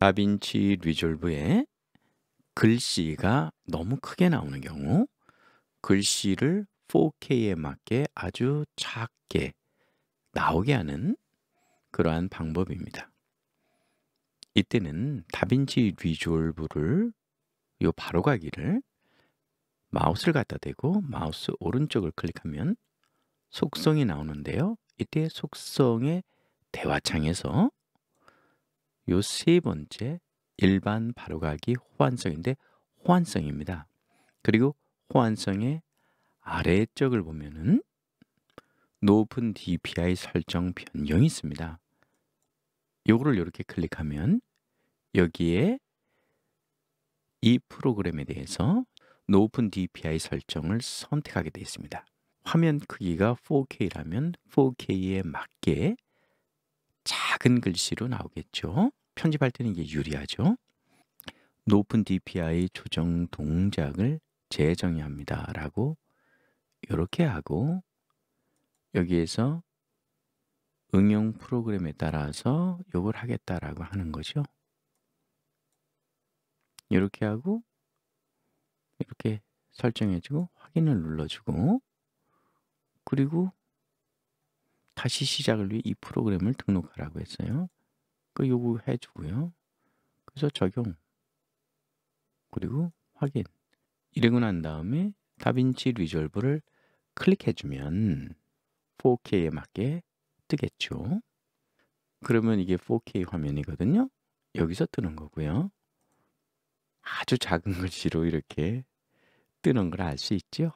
다빈치 리졸브에 글씨가 너무 크게 나오는 경우 글씨를 4K에 맞게 아주 작게 나오게 하는 그러한 방법입니다. 이때는 다빈치 리졸브를 요 바로가기를 마우스를 갖다 대고 마우스 오른쪽을 클릭하면 속성이 나오는데요. 이때 속성의 대화창에서 요세 번째 일반 바로가기 호환성인데 호환성입니다. 그리고 호환성의 아래쪽을 보면은 높은 DPI 설정 변경이 있습니다. 요거를 이렇게 클릭하면 여기에 이 프로그램에 대해서 높은 DPI 설정을 선택하게 되어 있습니다. 화면 크기가 4K라면 4K에 맞게 작은 글씨로 나오겠죠. 편집할 때는 이게 유리하죠. 높은 DPI 조정 동작을 재정의합니다. 라고 이렇게 하고 여기에서 응용 프로그램에 따라서 이걸 하겠다라고 하는 거죠. 이렇게 하고 이렇게 설정해주고 확인을 눌러주고 그리고 다시 시작을 위해 이 프로그램을 등록하라고 했어요. 그 요구해 주고요. 그래서 적용 그리고 확인 이러고 난 다음에 다빈치 리졸브를 클릭해 주면 4K에 맞게 뜨겠죠. 그러면 이게 4K 화면이거든요. 여기서 뜨는 거고요. 아주 작은 글씨로 이렇게 뜨는 걸 알 수 있죠.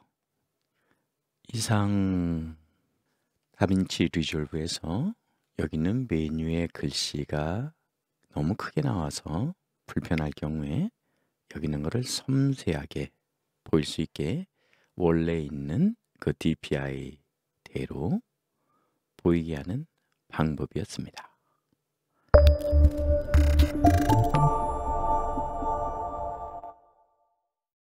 이상 다빈치 리졸브에서 여기는 메뉴의 글씨가 너무 크게 나와서 불편할 경우에 여기 있는 것을 섬세하게 보일 수 있게 원래 있는 그 DPI대로 보이게 하는 방법이었습니다.